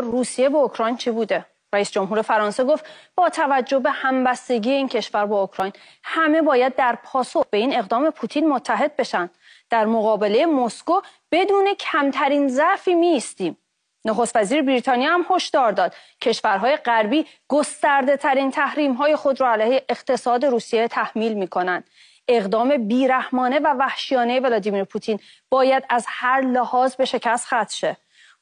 روسیه به اوکراین چی بوده رئیس جمهور فرانسه گفت با توجه به همبستگی این کشور با اوکراین همه باید در پاسخ به این اقدام پوتین متحد بشن در مقابله مسکو بدون کمترین ضعفی میستیم نخست وزیر بریتانیا هم هشدار داد کشورهای غربی گسترده ترین تحریم های خود را علیه اقتصاد روسیه تحمیل می کنند. اقدام بیرحمانه و وحشیانه ولادیمیر پوتین باید از هر لحاظ به شکست ختم شه.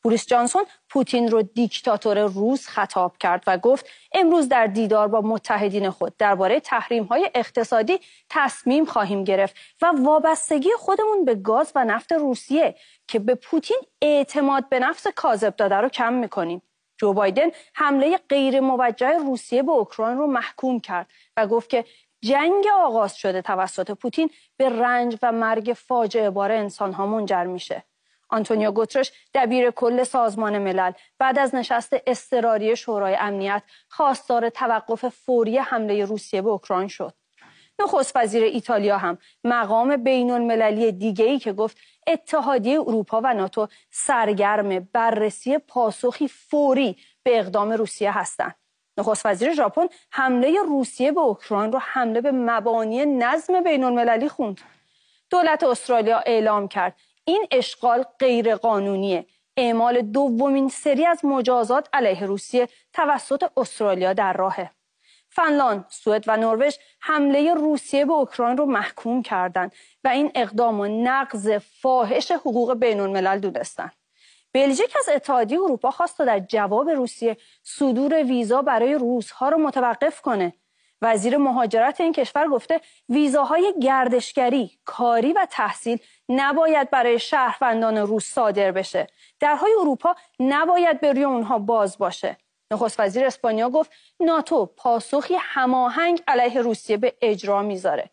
بوریس جانسون پوتین رو دیکتاتور روس خطاب کرد و گفت امروز در دیدار با متحدین خود درباره تحریم های اقتصادی تصمیم خواهیم گرفت و وابستگی خودمون به گاز و نفت روسیه که به پوتین اعتماد به نفس کاذب داده رو کم میکنیم جو بایدن حمله غیر موجه روسیه به اوکراین رو محکوم کرد و گفت که جنگ آغاز شده توسط پوتین به رنج و مرگ فاجعه بار انسانها منجر میشه آنتونیو گوترش دبیر کل سازمان ملل بعد از نشست اضطراری شورای امنیت خواستار توقف فوری حمله روسیه به اوکراین شد نخست وزیر ایتالیا هم مقام بین المللی دیگه ای که گفت اتحادیه اروپا و ناتو سرگرم بررسی پاسخی فوری به اقدام روسیه هستند. نخست وزیر ژاپن حمله روسیه به اوکراین رو حمله به مبانی نظم بین المللی خوند. دولت استرالیا اعلام کرد این اشغال غیر قانونیه اعمال دومین سری از مجازات علیه روسیه توسط استرالیا در راهه فنلاند، سوئد و نروژ حمله روسیه به اوکراین رو محکوم کردند و این اقدام و نقض فاحش حقوق بین الملل دونستن. بلژیک از اتحادیه اروپا خواست تا در جواب روسیه صدور ویزا برای روسها رو متوقف کنه وزیر مهاجرت این کشور گفته ویزاهای گردشگری، کاری و تحصیل نباید برای شهروندان روس صادر بشه. درهای اروپا نباید به روی اونها باز باشه. نخست وزیر اسپانیا گفت ناتو پاسخی هماهنگ علیه روسیه به اجرا میذاره.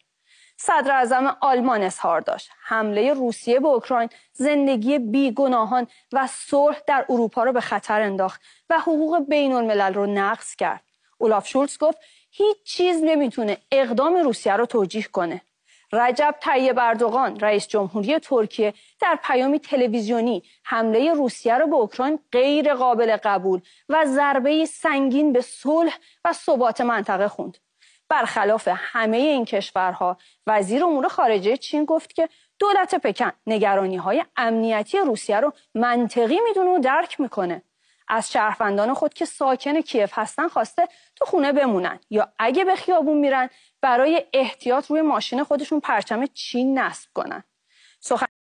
صدر اعظم آلمان اظهار داشت حمله روسیه به اوکراین زندگی بیگناهان و صلح در اروپا را به خطر انداخت و حقوق بین الملل رو نقض کرد اولاف شولتز گفت هیچ چیز نمیتونه اقدام روسیه رو توجیه کنه رجب طیب اردوغان رئیس جمهوری ترکیه در پیامی تلویزیونی حمله روسیه را به اوکراین غیر قابل قبول و ضربه سنگین به صلح و ثبات منطقه خوند برخلاف همه این کشورها وزیر امور خارجه چین گفت که دولت پکن نگرانی های امنیتی روسیه رو منطقی میدونه و درک میکنه از شهروندان خود که ساکن کیف هستن خواسته تو خونه بمونن یا اگه به خیابون میرن برای احتیاط روی ماشین خودشون پرچم چین نصب کنن